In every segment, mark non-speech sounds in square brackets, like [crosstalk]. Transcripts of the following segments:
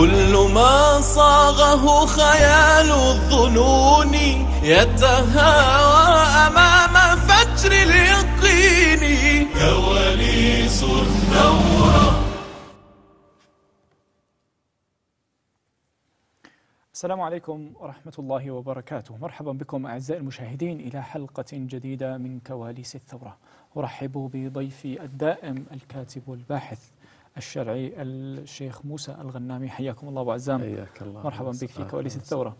كل ما صاغه خيال الظنون يتهاوى أمام فجر اليقين كواليس الثورة السلام عليكم ورحمة الله وبركاته مرحبا بكم أعزائي المشاهدين إلى حلقة جديدة من كواليس الثورة أرحب بضيفي الدائم الكاتب والباحث الشرعي الشيخ موسى الغنامي حياكم الله أبو عزام حياك الله مرحبا بك في كواليس الثورة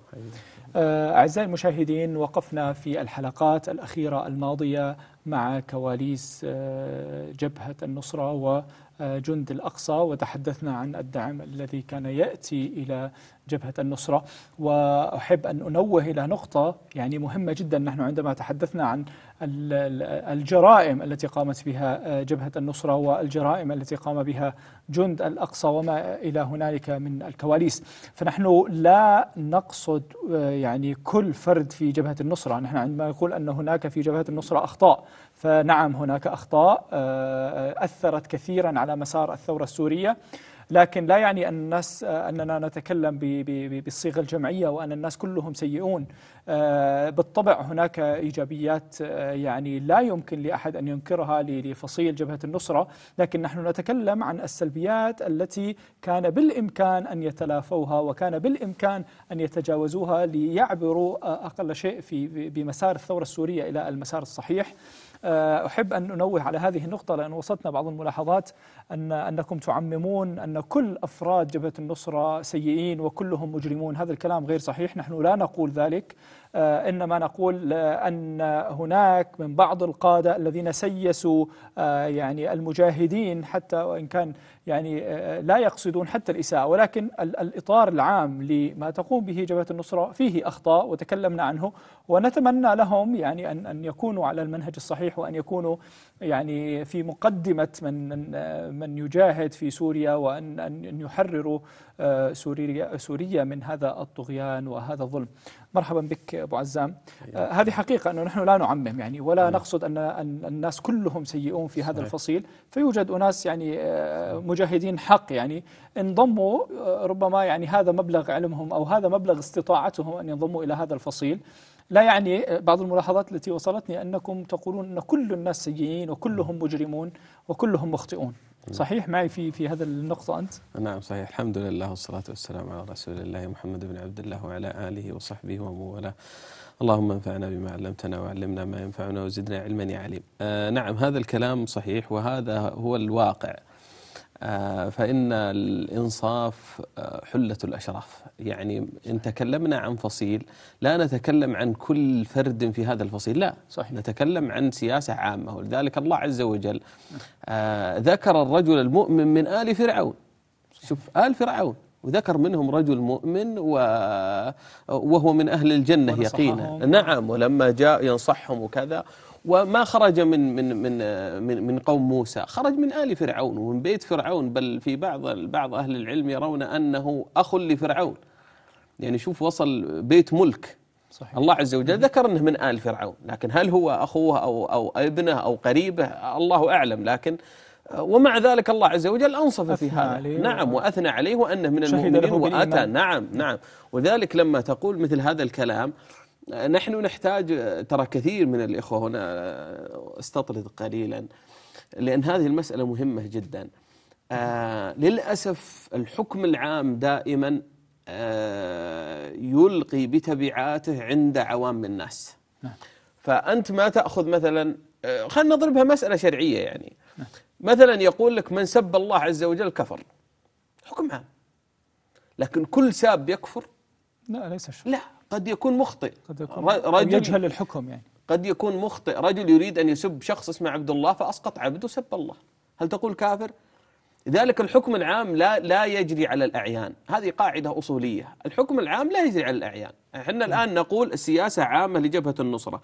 آه، أعزائي المشاهدين وقفنا في الحلقات الأخيرة الماضية مع كواليس آه، جبهة النصرة و جند الأقصى وتحدثنا عن الدعم الذي كان يأتي إلى جبهة النصرة وأحب أن أنوه إلى نقطة يعني مهمة جدا نحن عندما تحدثنا عن الجرائم التي قامت بها آه، جبهة النصرة والجرائم التي قام بها جند الأقصى وما إلى هنالك من الكواليس فنحن لا نقصد آه، يعني كل فرد في جبهة النصرة نحن عندما نقول أن هناك في جبهة النصرة أخطاء فنعم هناك أخطاء آه، آه، أثرت كثيرا على مسار الثورة السورية لكن لا يعني أن الناس آه، أننا نتكلم بالصيغة الجمعية وأن الناس كلهم سيئون بالطبع هناك إيجابيات يعني لا يمكن لأحد أن ينكرها لفصيل جبهة النصرة لكن نحن نتكلم عن السلبيات التي كان بالإمكان أن يتلافوها وكان بالإمكان أن يتجاوزوها ليعبروا أقل شيء في بمسار الثورة السورية إلى المسار الصحيح آه، أحب أن أنوه على هذه النقطة لأن وصلتنا بعض الملاحظات أن أنكم تعممون أن كل أفراد جبهة النصرة سيئين وكلهم مجرمون هذا الكلام غير صحيح نحن لا نقول ذلك آه، إنما نقول أن هناك من بعض القادة الذين سيسوا آه، يعني المجاهدين حتى وإن كان يعني آه، لا يقصدون حتى الإساءة ولكن الإطار العام لما تقوم به جبهة النصرة فيه أخطاء وتكلمنا عنه ونتمنى لهم يعني أن أن يكونوا على المنهج الصحيح وأن يكونوا يعني في مقدمة من من يجاهد في سوريا وأن أن يحرروا سوريا من هذا الطغيان وهذا الظلم مرحبا بك ابو عزام آه، هذه حقيقه انه نحن لا نعمم يعني ولا نعم. نقصد ان الناس كلهم سيئون في هذا الفصيل فيوجد اناس يعني آه، مجاهدين حق يعني انضموا آه، ربما يعني هذا مبلغ علمهم او هذا مبلغ استطاعتهم ان ينضموا الى هذا الفصيل لا يعني بعض الملاحظات التي وصلتني انكم تقولون ان كل الناس سيئين وكلهم نعم. مجرمون وكلهم مخطئون نعم. صحيح معي في في هذا النقطة أنت؟ نعم صحيح الحمد لله والصلاة والسلام على رسول الله محمد بن عبد الله وعلى آله وصحبه ومن والاه اللهم انفعنا بما علمتنا وعلمنا ما ينفعنا وزدنا علما يا عليم آه نعم هذا الكلام صحيح وهذا هو الواقع آه، فإن الإنصاف آه، حلة الأشراف يعني إن تكلمنا عن فصيل لا نتكلم عن كل فرد في هذا الفصيل لا صحيح. نتكلم عن سياسة عامة ولذلك الله عز وجل آه، ذكر الرجل المؤمن من آل فرعون شوف آل فرعون وذكر منهم رجل مؤمن و... وهو من أهل الجنة يقينا نعم ولما جاء ينصحهم وكذا وما خرج من من من من, من قوم موسى خرج من آل فرعون ومن بيت فرعون بل في بعض بعض أهل العلم يرون أنه أخ لفرعون يعني شوف وصل بيت ملك صحيح. الله عز وجل ذكر أنه من آل فرعون لكن هل هو أخوه أو, أو ابنه أو قريبه الله أعلم لكن ومع ذلك الله عز وجل أنصف في هذا نعم وأثنى عليه وأنه من المؤمنين وآتى نعم نعم ولذلك لما تقول مثل هذا الكلام نحن نحتاج ترى كثير من الإخوة هنا استطرد قليلا لأن هذه المسألة مهمة جدا آه للأسف الحكم العام دائما آه يلقي بتبعاته عند عوام الناس نعم. فأنت ما تأخذ مثلا آه، خلينا نضربها مسألة شرعية يعني مثلا يقول لك من سب الله عز وجل كفر حكم عام لكن كل ساب يكفر لا ليس شرع لا قد يكون مخطئ قد يكون رجل يجهل الحكم يعني قد يكون مخطئ رجل يريد أن يسب شخص اسمه عبد الله فأسقط عبده سب الله هل تقول كافر؟ لذلك الحكم العام لا لا يجري على الأعيان هذه قاعدة أصولية الحكم العام لا يجري على الأعيان احنا الآن نقول السياسة عامة لجبهة النصرة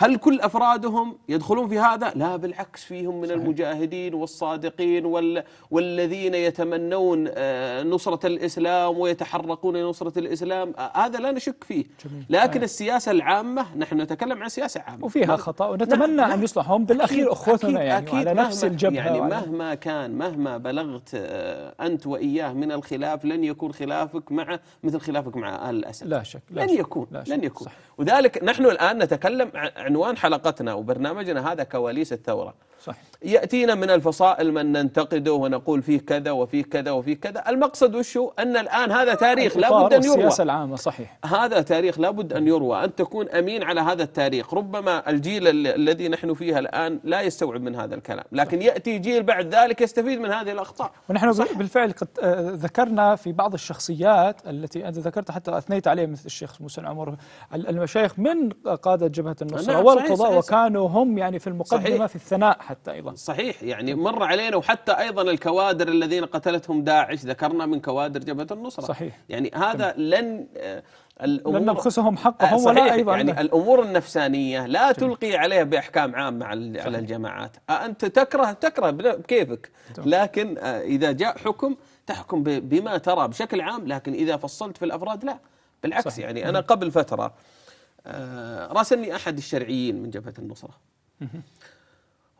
هل كل أفرادهم يدخلون في هذا؟ لا بالعكس فيهم من صحيح. المجاهدين والصادقين وال والذين يتمنون آه، نصرة الإسلام ويتحرقون لنصرة الإسلام آه، هذا لا نشك فيه جميل. لكن آه. السياسة العامة نحن نتكلم عن سياسة عامة وفيها نعم. خطأ ونتمنى نعم. أن يصلحهم بالأخير أخوتنا يعني أكيد على نفس الجبهة يعني مهما كان مهما بلغت آه، أنت وإياه من الخلاف لن يكون خلافك مع مثل خلافك مع آل الأسد لا شك لا لن شك. يكون لا شك. لن يكون صح. وذلك نحن الآن نتكلم عنوان حلقتنا وبرنامجنا هذا كواليس الثورة صح. يأتينا من الفصائل من ننتقده ونقول فيه كذا وفيه كذا وفيه كذا المقصد وشو أن الآن هذا تاريخ لا بد أن يروى السياسة العامة صحيح هذا تاريخ لا بد أن يروى أن تكون أمين على هذا التاريخ ربما الجيل الذي نحن فيه الآن لا يستوعب من هذا الكلام لكن يأتي جيل بعد ذلك يستفيد من هذه الأخطاء ونحن صح. بالفعل قد آه، ذكرنا في بعض الشخصيات التي أنت ذكرت حتى أثنيت عليه مثل الشيخ موسى عمر المشايخ من قادة جبهة النصرة والقضاء صحيح صحيح وكانوا هم يعني في المقدمة في الثناء حتى أيضا صحيح يعني مر علينا وحتى أيضا الكوادر الذين قتلتهم داعش ذكرنا من كوادر جبهة النصرة صحيح يعني هذا لن آه، الأمور لن نبخسهم حقهم آه، ولا أيضا يعني الأمور النفسانية لا تم. تلقي عليها بأحكام عامة على الجماعات آه، أنت تكره تكره بكيفك لكن إذا جاء حكم تحكم بما ترى بشكل عام لكن إذا فصلت في الأفراد لا بالعكس صحيح. يعني أنا نعم. قبل فترة آه، راسلني احد الشرعيين من جبهه النصره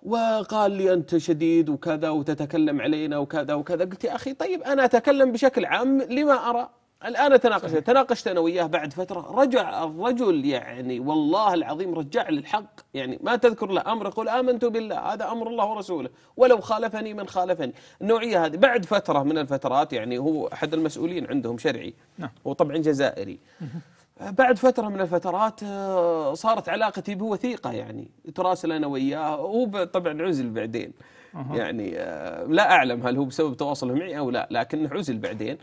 وقال لي انت شديد وكذا وتتكلم علينا وكذا وكذا قلت يا اخي طيب انا اتكلم بشكل عام لما ارى الان اتناقش تناقشت انا وياه بعد فتره رجع الرجل يعني والله العظيم رجع للحق يعني ما تذكر له امر قل امنت بالله هذا امر الله ورسوله ولو خالفني من خالفني النوعيه هذه بعد فتره من الفترات يعني هو احد المسؤولين عندهم شرعي نعم. وطبعا جزائري بعد فترة من الفترات آه، صارت علاقتي به وثيقة يعني تراسل أنا وياه هو طبعا عزل بعدين يعني آه، لا أعلم هل هو بسبب تواصله معي أو لا لكنه عزل بعدين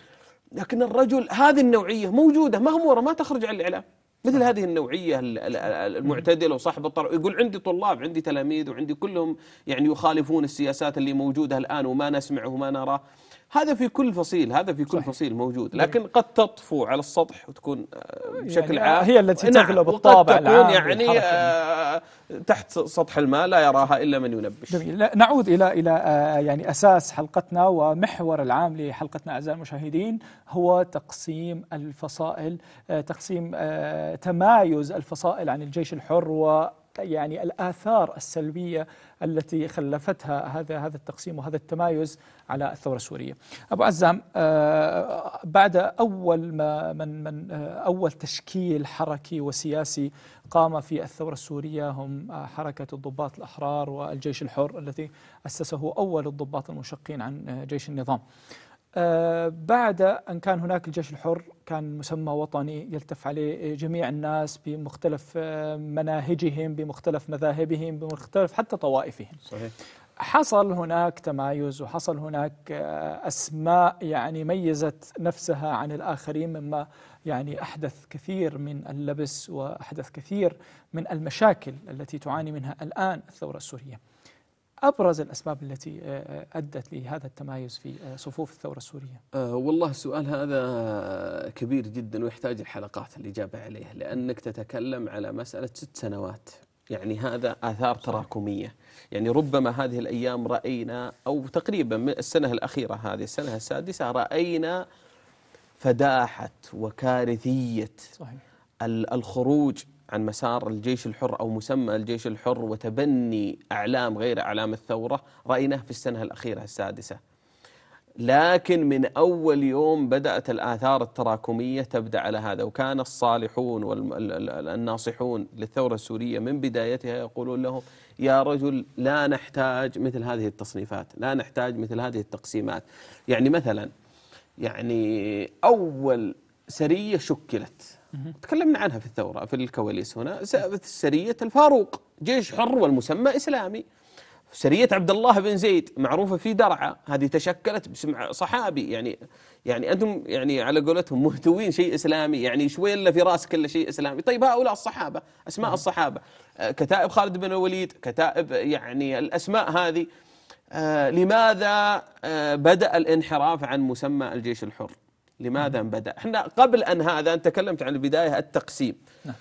لكن الرجل هذه النوعية موجودة مغمورة ما تخرج عن الإعلام مثل هذه النوعية المعتدلة وصاحب الطرح يقول عندي طلاب عندي تلاميذ وعندي كلهم يعني يخالفون السياسات اللي موجودة الآن وما نسمعه وما نراه هذا في كل فصيل هذا في كل صحيح. فصيل موجود نعم. لكن قد تطفو على السطح وتكون يعني بشكل يعني عام هي التي نعم، تغلب الطابع تكون يعني آه، تحت سطح الماء لا يراها الا من ينبش جميل. نعود الى الى آه، يعني اساس حلقتنا ومحور العام لحلقتنا اعزائي المشاهدين هو تقسيم الفصائل آه، تقسيم تمايز الفصائل عن الجيش الحر و يعني الآثار السلبية التي خلفتها هذا هذا التقسيم وهذا التمايز على الثوره السوريه. ابو عزام آه، بعد اول ما من من آه، اول تشكيل حركي وسياسي قام في الثوره السوريه هم آه، حركه الضباط الاحرار والجيش الحر الذي اسسه اول الضباط المنشقين عن جيش النظام. آه، بعد أن كان هناك الجيش الحر كان مسمى وطني يلتف عليه جميع الناس بمختلف آه، مناهجهم بمختلف مذاهبهم بمختلف حتى طوائفهم صحيح حصل هناك تمايز وحصل هناك آه، أسماء يعني ميزت نفسها عن الآخرين مما يعني أحدث كثير من اللبس وأحدث كثير من المشاكل التي تعاني منها الآن الثورة السورية أبرز الأسباب التي آه، آه، أدت لهذا التمايز في آه، صفوف الثورة السورية أه والله السؤال هذا كبير جدا ويحتاج الحلقات الإجابة عليه لأنك تتكلم على مسألة ست سنوات يعني هذا آثار تراكمية يعني ربما هذه الأيام رأينا أو تقريبا من السنة الأخيرة هذه السنة السادسة رأينا فداحة وكارثية صحيح. الخروج عن مسار الجيش الحر أو مسمى الجيش الحر وتبني أعلام غير أعلام الثورة رأيناه في السنة الأخيرة السادسة لكن من أول يوم بدأت الآثار التراكمية تبدأ على هذا وكان الصالحون والناصحون للثورة السورية من بدايتها يقولون لهم يا رجل لا نحتاج مثل هذه التصنيفات لا نحتاج مثل هذه التقسيمات يعني مثلا يعني أول سرية شكلت تكلمنا عنها في الثورة في الكواليس هنا سرية الفاروق جيش حر والمسمى إسلامي سرية عبد الله بن زيد معروفة في درعا هذه تشكلت باسم صحابي يعني يعني أنتم يعني على قولتهم مهتوين شيء إسلامي يعني شوي إلا في رأس كل شيء إسلامي طيب هؤلاء الصحابة أسماء الصحابة آه، كتائب خالد بن الوليد كتائب يعني الأسماء هذه آه لماذا آه بدأ الانحراف عن مسمى الجيش الحر لماذا بدا احنا قبل أن هذا تكلمت عن البداية التقسيم نعم.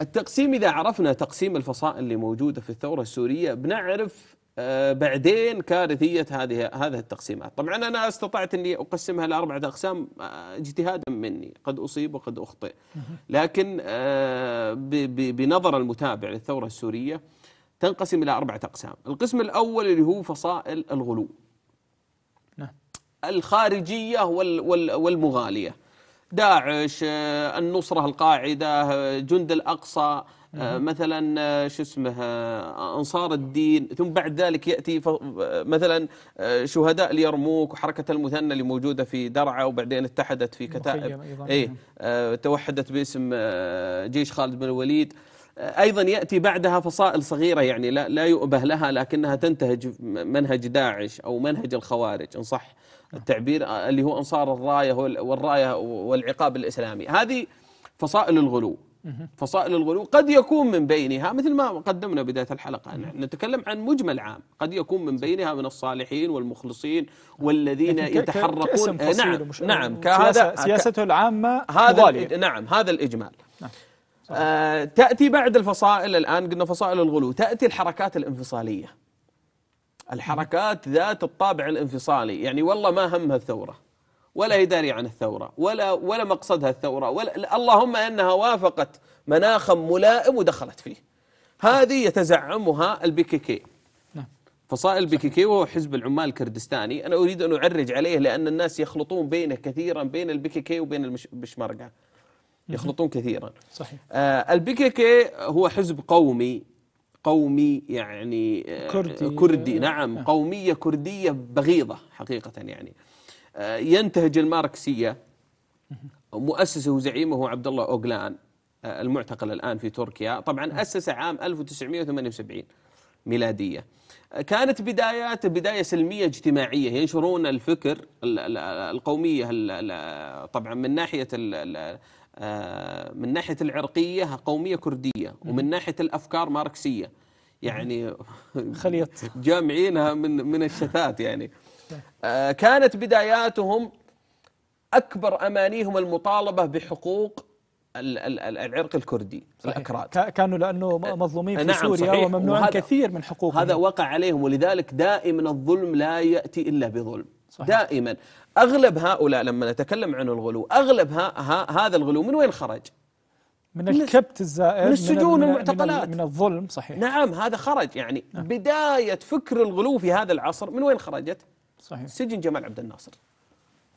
التقسيم إذا عرفنا تقسيم الفصائل اللي موجودة في الثورة السورية بنعرف آه، بعدين كارثية هذه هذه التقسيمات طبعا أنا استطعت أني أقسمها لأربعة أقسام آه، اجتهادا مني قد أصيب وقد أخطئ لكن آه، بنظر المتابع للثورة السورية تنقسم إلى أربعة أقسام القسم الأول اللي هو فصائل الغلو الخارجية والمغالية داعش آه، النصرة القاعدة آه، جند الأقصى آه، مثلا شو اسمه انصار الدين ثم بعد ذلك ياتي مثلا شهداء اليرموك وحركه المثنى اللي موجوده في درعا وبعدين اتحدت في كتائب اي نعم. إيه، توحدت باسم جيش خالد بن الوليد ايضا ياتي بعدها فصائل صغيره يعني لا لا يؤبه لها لكنها تنتهج منهج داعش او منهج الخوارج ان صح التعبير آه، اللي هو انصار الرايه والرايه والعقاب الاسلامي هذه فصائل الغلو فصائل الغلو قد يكون من بينها مثل ما قدمنا بداية الحلقة نتكلم عن مجمل عام قد يكون من بينها من الصالحين والمخلصين والذين يتحركون نعم نعم كهذا سياسته العامة هذا نعم هذا الإجمال نعم. آه تأتي بعد الفصائل الآن قلنا فصائل الغلو تأتي الحركات الانفصالية الحركات ذات الطابع الانفصالي يعني والله ما همها الثورة ولا يداري عن الثورة ولا ولا مقصدها الثورة ولا اللهم أنها وافقت مناخا ملائم ودخلت فيه هذه يتزعمها البيكيكي نعم. فصائل البيكيكي وهو حزب العمال الكردستاني أنا أريد أن أعرج عليه لأن الناس يخلطون بينه كثيرا بين البيكيكي وبين البشمركة يخلطون كثيرا صحيح آه البيكيكي هو حزب قومي قومي يعني آه، كردي, كردي نعم آه. قومية كردية بغيضة حقيقة يعني آه، ينتهج الماركسية مؤسسه وزعيمه عبد الله اوغلان المعتقل الان في تركيا طبعا اسس عام 1978 ميلاديه كانت بدايات بدايه سلميه اجتماعيه ينشرون الفكر القوميه طبعا من ناحيه آه، من ناحية العرقية قومية كردية ومن ناحية الأفكار ماركسية يعني [laughs] خليط جامعينها من من الشتات يعني نعم. آه، كانت بداياتهم أكبر أمانيهم المطالبة بحقوق العرق الكردي صحيح. الأكراد كانوا لأنه آه، مظلومين في نعم سوريا صحيح. وممنوع كثير من حقوقهم هذا وقع عليهم ولذلك دائما الظلم لا يأتي إلا بظلم صحيح. دائما أغلب هؤلاء لما نتكلم عن الغلو أغلب ها ها هذا الغلو من وين خرج من الكبت الزائد من السجون من المعتقلات من, من الظلم صحيح نعم هذا خرج يعني نعم. بداية فكر الغلو في هذا العصر من وين خرجت صحيح سجن جمال عبد الناصر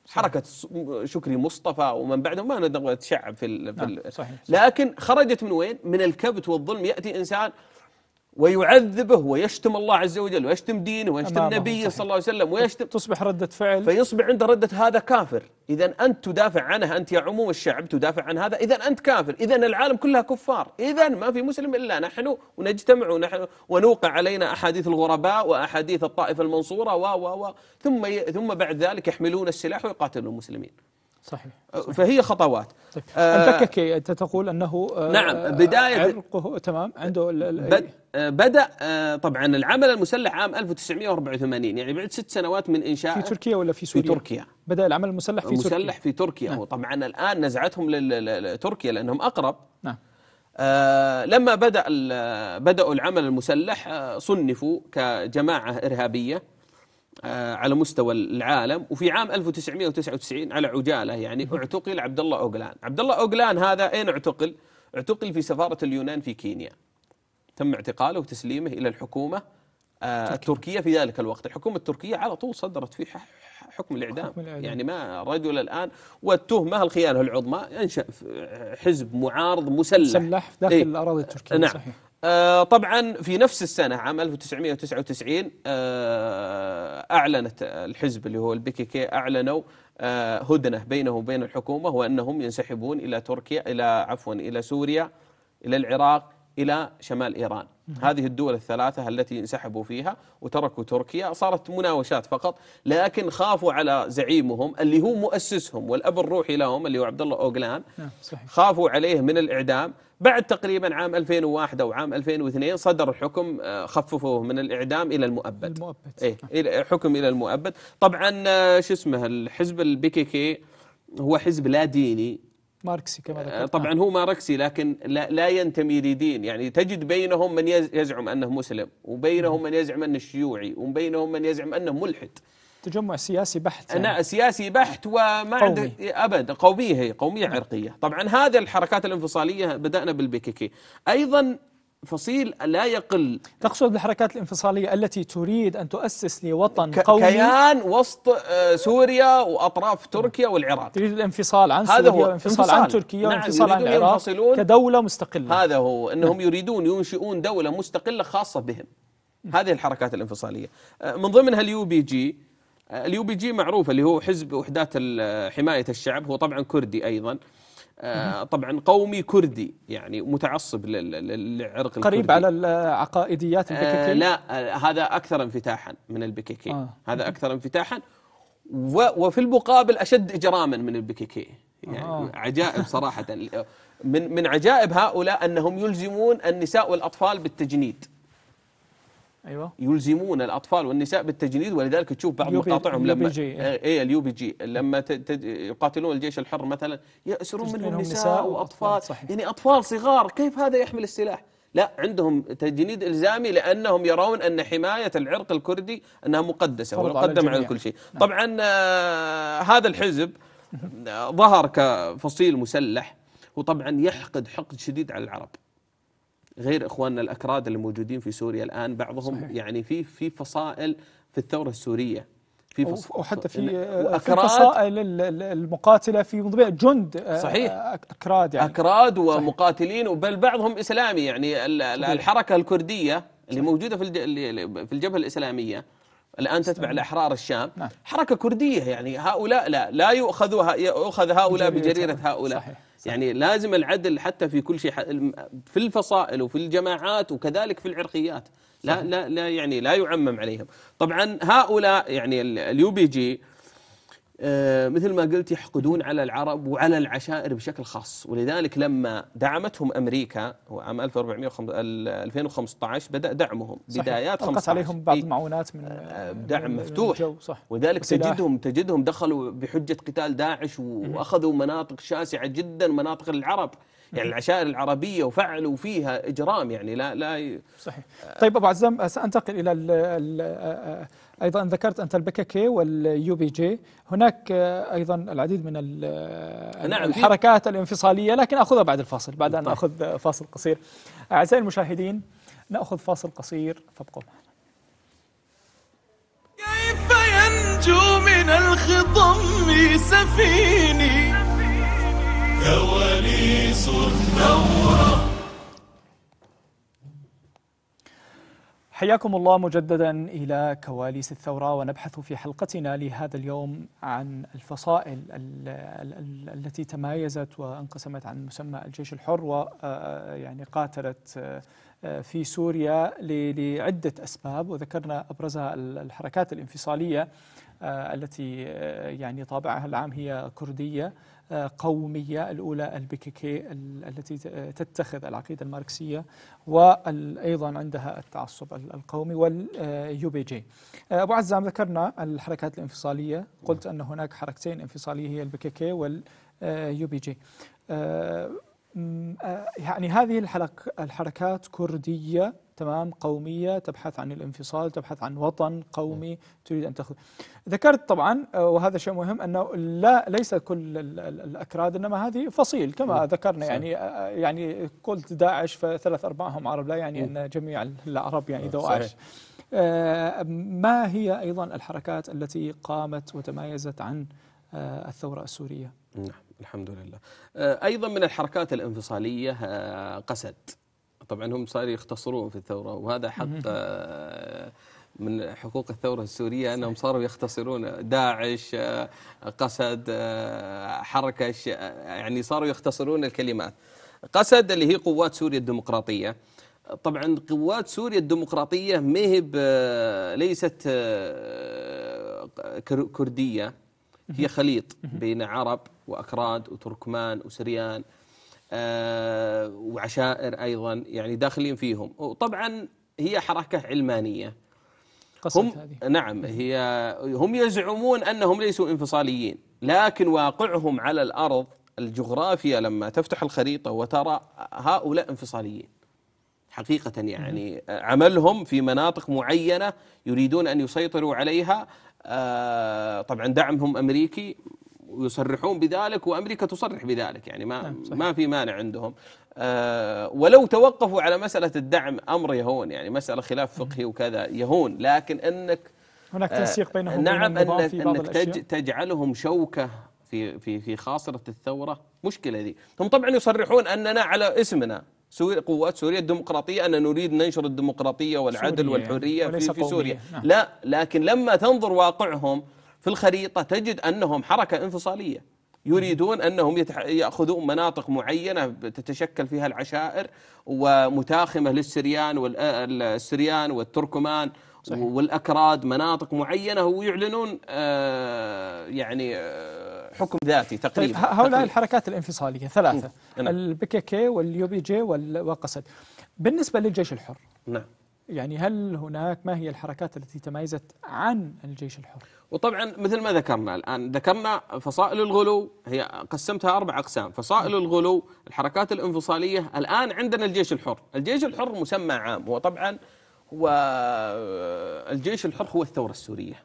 صحيح. حركة شكري مصطفى ومن بعده ما نبغى نتشعب في, ال... في نعم. صحيح. لكن خرجت من وين من الكبت والظلم يأتي إنسان ويعذبه ويشتم الله عز وجل ويشتم دينه ويشتم نبيه صلى الله عليه وسلم ويشتم تصبح ردة فعل فيصبح عنده ردة هذا كافر إذا أنت تدافع عنه أنت يا عموم الشعب تدافع عن هذا إذا أنت كافر إذا العالم كلها كفار إذا ما في مسلم إلا نحن ونجتمع ونحن ونوقع علينا أحاديث الغرباء وأحاديث الطائفة المنصورة و و و ثم ثم بعد ذلك يحملون السلاح ويقاتلون المسلمين صحيح, صحيح. أه، فهي خطوات طيب. آه البككي انت تقول انه أه، نعم أه، بدايه عرقه تمام عنده بد بدا طبعا العمل المسلح عام 1984 يعني بعد ست سنوات من انشاء في تركيا ولا في سوريا؟ في تركيا بدا العمل المسلح في تركيا المسلح في تركيا نعم. وطبعا الان نزعتهم لتركيا لانهم اقرب نعم آه لما بدا بداوا العمل المسلح صنفوا كجماعه ارهابيه آه، على مستوى العالم وفي عام 1999 على عجاله يعني اعتقل عبد الله اوغلان، عبد الله اوغلان هذا اين اعتقل؟ اعتقل في سفاره اليونان في كينيا. تم اعتقاله وتسليمه الى الحكومه آه، التركيه في ذلك الوقت، الحكومه التركيه على طول صدرت فيه حكم الاعدام يعني ما رجل الان والتهمه الخيانه العظمى انشا حزب معارض مسلح مسلح داخل إيه؟ الاراضي التركيه نعم صحيح آه، طبعا في نفس السنة عام 1999 آه، أعلنت الحزب اللي هو البي كي كي أعلنوا آه، هدنة بينهم وبين الحكومة وأنهم ينسحبون إلى تركيا إلى عفوا إلى سوريا إلى العراق إلى شمال إيران هذه الدول الثلاثة التي انسحبوا فيها وتركوا تركيا صارت مناوشات فقط لكن خافوا على زعيمهم اللي هو مؤسسهم والأب الروحي لهم اللي هو عبد الله أوغلان نعم، خافوا عليه من الإعدام بعد تقريبا عام 2001 او عام 2002 صدر حكم آه، خففوه من الاعدام الى المؤبد المؤبد إيه حكم الى المؤبد طبعا آه، شو اسمه الحزب البيكيكي هو حزب لا ديني ماركسي كما آه، ذكرت طبعا هو ماركسي لكن لا, لا ينتمي لدين يعني تجد بينهم من يزعم انه مسلم وبينهم من يزعم انه شيوعي وبينهم من يزعم انه ملحد تجمع سياسي بحت يعني. لا سياسي بحت وما عندك ابدا قوميه هي قوميه نعم. عرقيه طبعا هذه الحركات الانفصاليه بدانا بالبيكيكي ايضا فصيل لا يقل تقصد الحركات الانفصالية التي تريد أن تؤسس لوطن قومي كيان وسط آه، سوريا وأطراف تركيا نعم. والعراق تريد الانفصال عن سوريا هذا هو وانفصال عن تركيا نعم وانفصال عن العراق كدولة مستقلة هذا هو نعم. أنهم يريدون ينشئون دولة مستقلة خاصة بهم هذه الحركات الانفصالية آه، من ضمنها اليو بي جي اليو بي جي معروف اللي هو حزب وحدات حماية الشعب هو طبعا كردي أيضا آه، طبعا قومي كردي يعني متعصب للعرق قريب الكردي. على عقائديات البككي آه، لا آه، هذا أكثر انفتاحا من البيكيكي آه. هذا أكثر انفتاحا وفي المقابل أشد إجراما من البيكيكي يعني آه. عجائب صراحة [laughs] من من عجائب هؤلاء أنهم يلزمون النساء والأطفال بالتجنيد أيوة. يلزمون الأطفال والنساء بالتجنيد ولذلك تشوف بعض مقاطعهم لما اي اليو بي جي لما يقاتلون الجيش الحر مثلا يأسرون منهم نساء وأطفال صحيح. يعني أطفال صغار كيف هذا يحمل السلاح لا عندهم تجنيد إلزامي لأنهم يرون أن حماية العرق الكردي أنها مقدسة ومقدمة على, على كل شيء نعم. طبعا آه، هذا الحزب ظهر كفصيل مسلح وطبعا يحقد حقد شديد على العرب غير اخواننا الاكراد اللي موجودين في سوريا الان بعضهم صحيح. يعني في في فصائل في الثوره السوريه في يعني آه، فصائل وحتى في, في فصائل المقاتله في مضيع جند آه، صحيح آه، اكراد يعني اكراد ومقاتلين وبل بعضهم اسلامي يعني الحركه الكرديه اللي موجوده في في الجبهه الاسلاميه الان تتبع الاحرار الشام نعم. حركه كرديه يعني هؤلاء لا لا يؤخذ يؤخذ هؤلاء بجريره هؤلاء صحيح. يعني لازم العدل حتى في كل شيء في الفصائل وفي الجماعات وكذلك في العرقيات لا لا لا يعني لا يعمم عليهم طبعا هؤلاء يعني اليو بي جي آه، مثل ما قلت يحقدون على العرب وعلى العشائر بشكل خاص ولذلك لما دعمتهم أمريكا عام 2015 بدأ دعمهم صحيح. بدايات 15 عليهم بعض المعونات من آه، دعم من مفتوح من صح. ولذلك تجدهم تجدهم دخلوا بحجة قتال داعش وأخذوا مناطق شاسعة جدا مناطق العرب يعني العشائر العربية وفعلوا فيها إجرام يعني لا لا صحيح طيب أبو عزام سأنتقل إلى الـ الـ ايضا ذكرت انت البككي واليو بي جي هناك ايضا العديد من نعم الحركات الانفصاليه لكن اخذها بعد الفاصل بعد ان طيب. اخذ فاصل قصير اعزائي المشاهدين ناخذ فاصل قصير فابقوا معنا كيف ينجو من الخضم سفيني كواليس الثورة حياكم الله مجددا إلى كواليس الثورة ونبحث في حلقتنا لهذا اليوم عن الفصائل التي تمايزت وانقسمت عن مسمى الجيش الحر ويعني آه، قاتلت آه، آه، في سوريا لعدة أسباب وذكرنا أبرزها الحركات الانفصالية التي يعني طابعها العام هي كردية قومية الأولى البكيكي التي تتخذ العقيدة الماركسية وأيضا عندها التعصب القومي جي أه، أبو عزام ذكرنا الحركات الانفصالية قلت أن هناك حركتين انفصالية هي بي جي آه، يعني هذه الحلق الحركات كردية تمام قومية تبحث عن الانفصال تبحث عن وطن قومي نعم. تريد أن تأخذ ذكرت طبعا آه، وهذا شيء مهم أنه لا ليس كل الأكراد إنما هذه فصيل كما نعم. ذكرنا يعني آه، يعني قلت داعش فثلاث أرباعهم عرب لا يعني إيه. أن جميع العرب يعني نعم، داعش ما هي أيضا الحركات التي قامت وتميزت عن الثورة السورية نعم الحمد لله آه، أيضا من الحركات الانفصالية آه، قسد طبعا هم صاروا يختصرون في الثورة وهذا حق آه، من حقوق الثورة السورية أنهم صاروا يختصرون داعش قسد حركة يعني صاروا يختصرون الكلمات قسد اللي هي قوات سوريا الديمقراطية طبعا قوات سوريا الديمقراطية مهب ليست كردية هي خليط بين عرب وأكراد وتركمان وسريان آه، وعشائر أيضا يعني داخلين فيهم وطبعا هي حركة علمانية هم هذه. نعم هي هم يزعمون أنهم ليسوا انفصاليين لكن واقعهم على الأرض الجغرافيا لما تفتح الخريطة وترى هؤلاء انفصاليين حقيقة يعني آه، عملهم في مناطق معينة يريدون أن يسيطروا عليها آه، طبعا دعمهم أمريكي ويصرحون بذلك وامريكا تصرح بذلك يعني ما نعم، ما في مانع عندهم آه، ولو توقفوا على مساله الدعم امر يهون يعني مساله خلاف فقهي وكذا يهون لكن انك هناك آه، تنسيق بينهم نعم انك, في بعض أنك الأشياء. تجعلهم شوكه في في في خاصره الثوره مشكله ذي هم طبعا يصرحون اننا على اسمنا سوري قوات سوريا الديمقراطية أن نريد ننشر الديمقراطية والعدل والحرية في, في سوريا نعم. لا لكن لما تنظر واقعهم في الخريطة تجد أنهم حركة انفصالية يريدون أنهم يأخذون مناطق معينة تتشكل فيها العشائر ومتاخمة للسريان والسريان والتركمان صحيح. والأكراد مناطق معينة ويعلنون آه، يعني آه، حكم ذاتي طيب، تقريبا طيب هؤلاء تقريب. الحركات الانفصالية ثلاثة نعم. البي كي كي واليو بي جي والقسد بالنسبة للجيش الحر نعم يعني هل هناك ما هي الحركات التي تميزت عن الجيش الحر؟ وطبعا مثل ما ذكرنا الآن ذكرنا فصائل الغلو هي قسمتها أربع أقسام فصائل الغلو الحركات الانفصالية الآن عندنا الجيش الحر الجيش الحر مسمى عام هو طبعا هو الجيش الحر هو الثورة السورية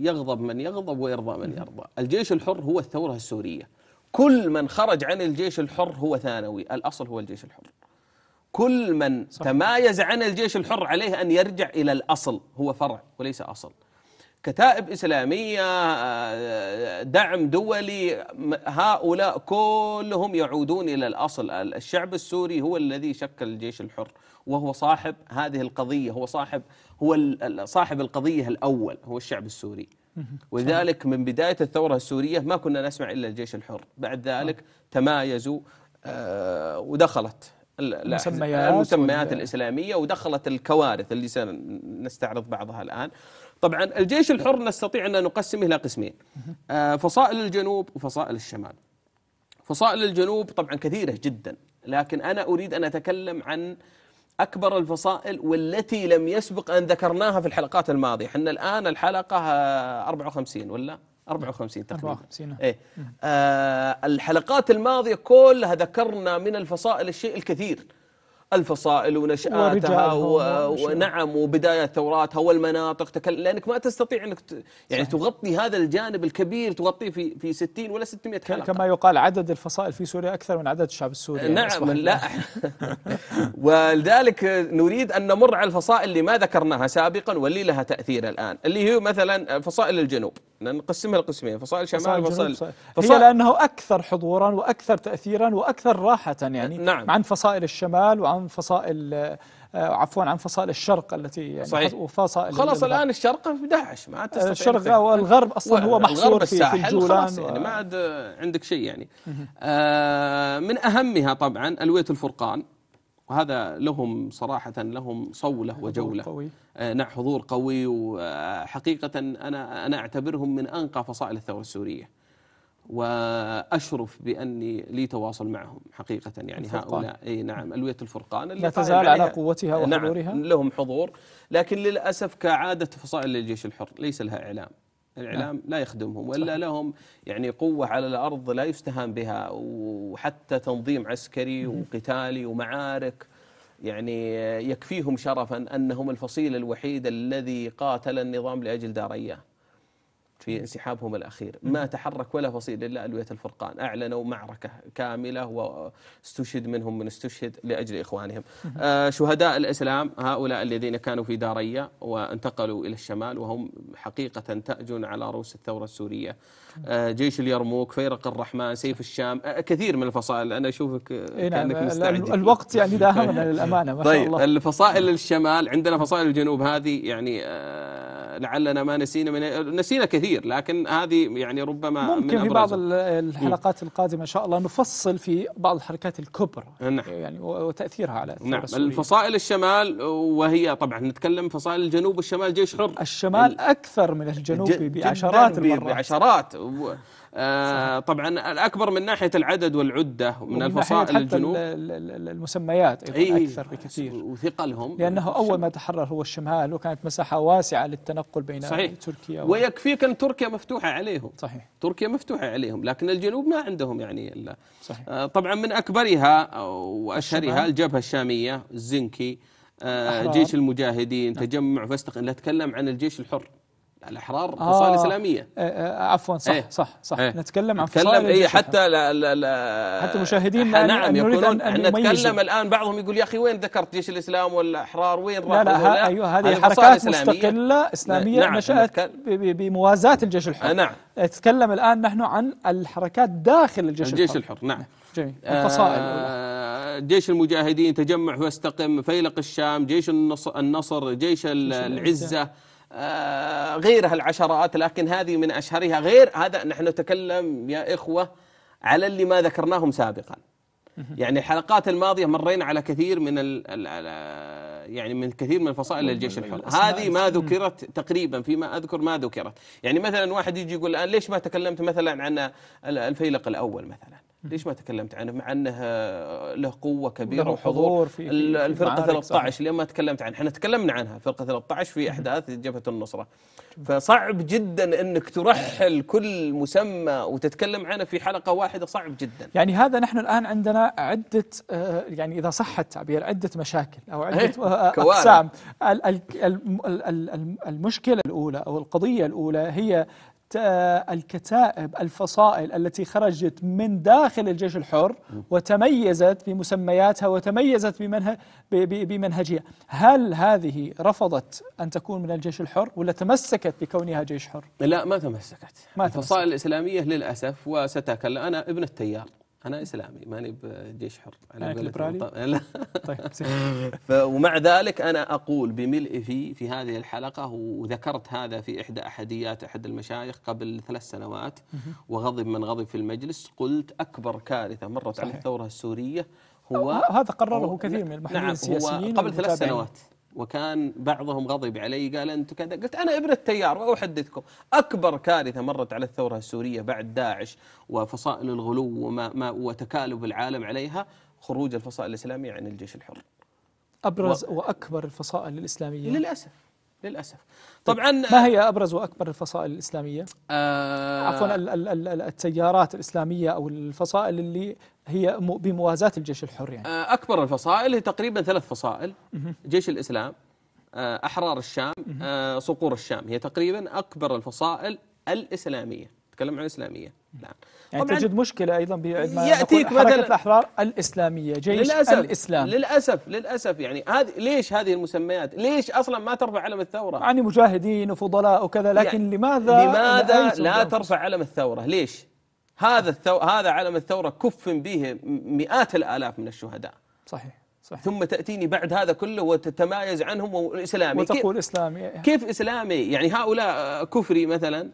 يغضب من يغضب ويرضى من يرضى الجيش الحر هو الثورة السورية كل من خرج عن الجيش الحر هو ثانوي الأصل هو الجيش الحر كل من صح. تمايز عن الجيش الحر عليه أن يرجع إلى الأصل هو فرع وليس أصل كتائب إسلامية آه، دعم دولي هؤلاء كلهم يعودون إلى الأصل الشعب السوري هو الذي شكل الجيش الحر وهو صاحب هذه القضية هو صاحب هو صاحب القضية الأول هو الشعب السوري ولذلك من بداية الثورة السورية ما كنا نسمع إلا الجيش الحر بعد ذلك تمايزوا آه، ودخلت المسميات المسميات الإسلامية ودخلت الكوارث اللي سنستعرض بعضها الآن طبعا الجيش الحر نستطيع أن نقسمه إلى قسمين آه، فصائل الجنوب وفصائل الشمال فصائل الجنوب طبعا كثيرة جدا لكن أنا أريد أن أتكلم عن أكبر الفصائل والتي لم يسبق أن ذكرناها في الحلقات الماضية حنا الآن الحلقة 54 آه، ولا؟ 54 تقريبا 54 إيه. آه الحلقات الماضية كلها ذكرنا من الفصائل الشيء الكثير الفصائل ونشآتها ونعم وبداية ثوراتها والمناطق تكل... لأنك ما تستطيع أنك ت... يعني صحيح. تغطي هذا الجانب الكبير تغطيه في في 60 ولا 600 حلقة كما يقال عدد الفصائل في سوريا أكثر من عدد الشعب السوري يعني نعم لا [laughs] ولذلك نريد أن نمر على الفصائل اللي ما ذكرناها سابقا واللي لها تأثير الآن اللي هي مثلا فصائل الجنوب نقسمها لقسمين فصائل شمال وفصائل فصائل, فصائل هي لأنه أكثر حضورا وأكثر تأثيرا وأكثر راحة يعني نعم. عن فصائل الشمال وعن عن فصائل آه، عفوا عن فصائل الشرق التي يعني وفصائل خلاص الان الشرق في داعش ما عاد الشرق والغرب اصلا هو محصور في, في الجولان يعني و... يعني ما عاد عندك شيء يعني آه من اهمها طبعا الويه الفرقان وهذا لهم صراحة لهم صولة وجولة قوي. آه، نعم حضور قوي وحقيقة أنا أنا أعتبرهم من أنقى فصائل الثورة السورية واشرف باني لي تواصل معهم حقيقه يعني الفرقان. هؤلاء اي نعم الويه الفرقان اللي لا تزال على قوتها نعم، وحضورها نعم لهم حضور لكن للاسف كعاده فصائل الجيش الحر ليس لها اعلام الاعلام نعم. لا يخدمهم ولا صح. لهم يعني قوه على الارض لا يستهان بها وحتى تنظيم عسكري وقتالي ومعارك يعني يكفيهم شرفا انهم الفصيل الوحيد الذي قاتل النظام لاجل دار في انسحابهم الأخير ما تحرك ولا فصيل إلا ألوية الفرقان أعلنوا معركة كاملة واستشهد منهم من استشهد لأجل إخوانهم آه، شهداء الإسلام هؤلاء الذين كانوا في دارية وانتقلوا إلى الشمال وهم حقيقة تأج على رؤوس الثورة السورية آه، جيش اليرموك فيرق الرحمن سيف الشام آه، كثير من الفصائل أنا أشوفك نعم، كأنك مستعد الوقت يعني داهمنا [laughs] للأمانة ما شاء طيب، الله طيب الفصائل الشمال عندنا فصائل الجنوب هذه يعني لعلنا ما نسينا من نسينا كثير لكن هذه يعني ربما ممكن في بعض الحلقات القادمه ان شاء الله نفصل في بعض الحركات الكبرى نعم. يعني وتاثيرها على نعم الفصائل الشمال وهي طبعا نتكلم فصائل الجنوب والشمال جيش حر الشمال اكثر من الجنوب بعشرات المرات بعشرات آه طبعا الاكبر من ناحيه العدد والعده من الفصائل الجنوب المسميات ايضا إيه اكثر بكثير وثقلهم لانه اول ما تحرر هو الشمال وكانت مساحه واسعه للتنقل بين صحيح تركيا و... ويكفيك ان تركيا مفتوحه عليهم صحيح تركيا مفتوحه عليهم لكن الجنوب ما عندهم يعني الا صحيح آه طبعا من اكبرها واشهرها الجبهه الشاميه الزنكي آه جيش المجاهدين نعم. تجمع فستق لا اتكلم عن الجيش الحر الأحرار آه، فصائل آه إسلامية آه عفوا صح, ايه صح صح ايه نتكلم عن فصائل ايه حتى لا لا لا حتى مشاهدينا نعم, نعم، يقولون أن نتكلم الآن بعضهم يقول يا أخي وين ذكرت جيش الإسلام والأحرار وين لا لا أيوه هذه حركات مستقلة نعم، إسلامية نعم نشأت بموازاة الجيش الحر نعم نتكلم الآن نحن عن الحركات داخل الجيش الحر الجيش الحر نعم جميل آه، الفصائل جيش المجاهدين تجمع واستقم فيلق الشام جيش النصر, النصر جيش العزة آه، غيرها العشرات لكن هذه من أشهرها غير هذا نحن نتكلم يا إخوة على اللي ما ذكرناهم سابقا يعني الحلقات الماضية مرينا على كثير من الـ الـ يعني من كثير من فصائل الجيش الحر هذه ما ذكرت تقريبا فيما أذكر ما ذكرت يعني مثلا واحد يجي يقول الآن ليش ما تكلمت مثلا عن الفيلق الأول مثلا ليش ما تكلمت عنه مع انه آه، له قوه كبيره وحضور في, الفرقه 13 ليه ما تكلمت عنها احنا تكلمنا عنها فرقه 13 في احداث جبهه النصره فصعب جدا انك ترحل كل مسمى وتتكلم عنه في حلقه واحده صعب جدا يعني هذا نحن الان عندنا عده آه، يعني اذا صح التعبير عده مشاكل او عده إيه، آه، اقسام المشكله الاولى او القضيه الاولى هي الكتائب الفصائل التي خرجت من داخل الجيش الحر وتميزت بمسمياتها وتميزت بمنهجها هل هذه رفضت أن تكون من الجيش الحر ولا تمسكت بكونها جيش حر؟ لا ما تمسكت ما الفصائل تمسكت. الإسلامية للأسف وستاكل أنا ابن التيار انا اسلامي ماني بجيش حر انا ليبرالي طيب [laughs] ومع ذلك انا اقول بملء في في هذه الحلقه وذكرت هذا في احدى احديات احد المشايخ قبل ثلاث سنوات وغضب من غضب في المجلس قلت اكبر كارثه مرت صحيح. على الثوره السوريه هو هذا قرره هو كثير من المحللين نعم السياسيين قبل ثلاث سنوات وكان بعضهم غضب علي قال أنت كذا قلت أنا ابن التيار وأحدثكم أكبر كارثة مرت على الثورة السورية بعد داعش وفصائل الغلو وما ما وتكالب العالم عليها خروج الفصائل الإسلامية عن الجيش الحر أبرز و... وأكبر الفصائل الإسلامية للأسف للأسف طيب، طبعا ما هي أبرز وأكبر الفصائل الإسلامية؟ آه عفوا التيارات الإسلامية أو الفصائل اللي هي بموازاة الجيش الحر يعني آه أكبر الفصائل هي تقريبا ثلاث فصائل جيش الإسلام آه أحرار الشام آه صقور الشام هي تقريبا أكبر الفصائل الإسلامية تتكلم عن الإسلامية الآن نعم. يعني طبعا تجد مشكلة أيضا يأتيك بدل الأحرار الإسلامية جيش للأسف الإسلام للأسف للأسف يعني هذه ليش هذه المسميات ليش أصلا ما ترفع علم الثورة يعني مجاهدين وفضلاء وكذا لكن يعني لماذا لماذا لا ترفع علم الثورة ليش هذا الثو... هذا علم الثورة كف به مئات الآلاف من الشهداء صحيح صحيح. ثم تأتيني بعد هذا كله وتتمايز عنهم وإسلامي وتقول كيف إسلامي كيف إسلامي يعني هؤلاء كفري مثلا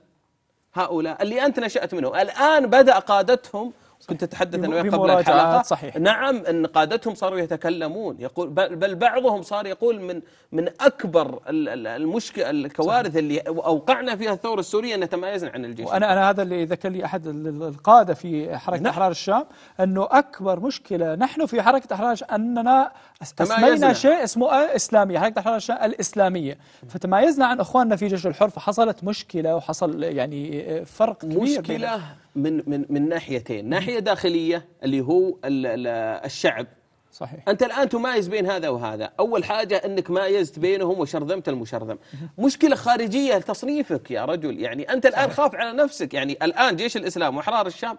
هؤلاء اللي أنت نشأت منهم الآن بدأ قادتهم كنت اتحدث انه يقبل قبل الحلقه صحيح. نعم ان قادتهم صاروا يتكلمون يقول بل بعضهم صار يقول من من اكبر المشكل الكوارث صحيح. اللي اوقعنا فيها الثوره السوريه ان تميزنا عن الجيش وانا انا هذا اللي ذكر لي احد القاده في حركه نعم. احرار الشام انه اكبر مشكله نحن في حركه احرار اننا اسمينا شيء اسمه اسلاميه حركه احرار الشام الاسلاميه فتميزنا عن اخواننا في جيش الحر فحصلت مشكله وحصل يعني آه، فرق كبير مشكله من من من ناحيتين، ناحيه داخليه اللي هو الشعب صحيح انت الان تمايز بين هذا وهذا، اول حاجه انك مايزت بينهم وشرذمت المشرذم، مشكله خارجيه لتصنيفك يا رجل، يعني انت الان خاف على نفسك، يعني الان جيش الاسلام واحرار الشام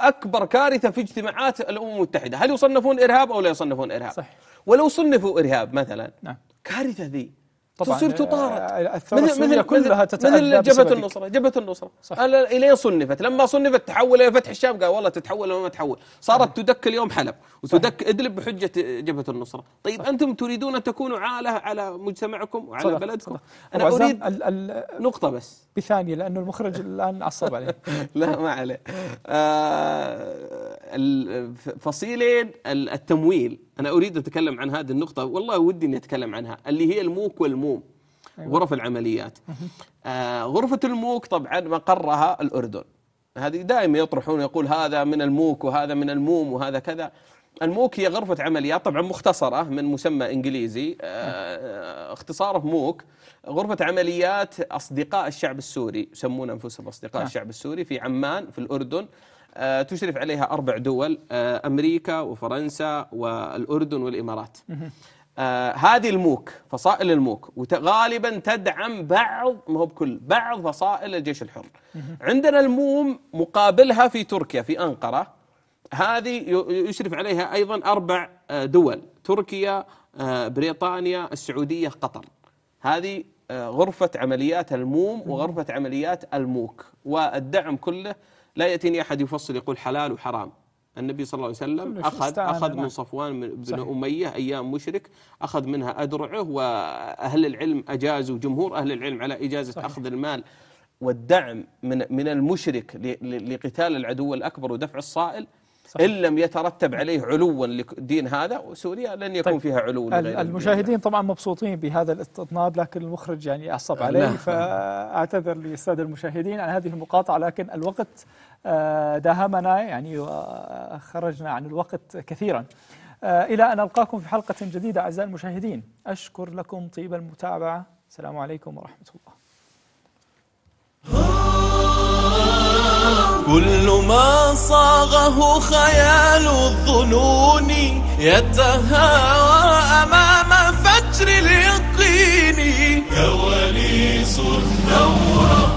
اكبر كارثه في اجتماعات الامم المتحده، هل يصنفون ارهاب او لا يصنفون ارهاب؟ صحيح ولو صنفوا ارهاب مثلا نعم كارثه ذي طبعا تصير آه، تطارد الثورة مثل السورية كلها تتأذى مثل جبهة النصرة جبهة النصرة إلين صنفت لما صنفت تحول إلى فتح الشام قال والله تتحول ولا ما تحول صارت تدك اليوم حلب وتدك إدلب بحجة جبهة النصرة طيب صح. أنتم تريدون أن تكونوا عالة على مجتمعكم وعلى صدق. بلدكم صدق. أنا أريد الـ الـ نقطة بس بثانية لأنه المخرج الآن عصب عليه [laughs] لا ما عليه آه، فصيلين التمويل أنا أريد أتكلم عن هذه النقطة والله ودي أني أتكلم عنها اللي هي الموك والموك السموم أيوة. غرف العمليات آه غرفة الموك طبعا مقرها الأردن هذه دائما يطرحون يقول هذا من الموك وهذا من الموم وهذا كذا الموك هي غرفة عمليات طبعا مختصرة من مسمى إنجليزي آه, آه، اختصاره موك غرفة عمليات أصدقاء الشعب السوري يسمون أنفسهم أصدقاء آه. الشعب السوري في عمان في الأردن آه تشرف عليها أربع دول آه، أمريكا وفرنسا والأردن والإمارات آه هذه الموك فصائل الموك وغالبا تدعم بعض ما هو بكل بعض فصائل الجيش الحر عندنا الموم مقابلها في تركيا في أنقرة هذه يشرف عليها أيضا أربع آه، دول تركيا آه، بريطانيا السعودية قطر هذه آه، غرفة عمليات الموم وغرفة عمليات الموك والدعم كله لا يأتيني أحد يفصل يقول حلال وحرام النبي صلى الله عليه وسلم أخذ, أخذ من صفوان بن صحيح. أمية أيام مشرك أخذ منها أدرعه وأهل العلم أجازوا جمهور أهل العلم على إجازة صحيح. أخذ المال والدعم من من المشرك لقتال العدو الأكبر ودفع الصائل صحيح. إن لم يترتب عليه علوا لدين هذا سوريا لن يكون طيب فيها علو المشاهدين طبعا مبسوطين بهذا الاستطناب لكن المخرج يعني أعصب عليه نعم. فأعتذر للسادة المشاهدين عن هذه المقاطعة لكن الوقت آه، داهمنا يعني آه، خرجنا عن الوقت كثيرا آه، إلى أن ألقاكم في حلقة جديدة أعزائي المشاهدين أشكر لكم طيب المتابعة السلام عليكم ورحمة الله [laughs] كل ما صاغه خيال الظنون يتهاوى أمام فجر اليقين كواليس الثورة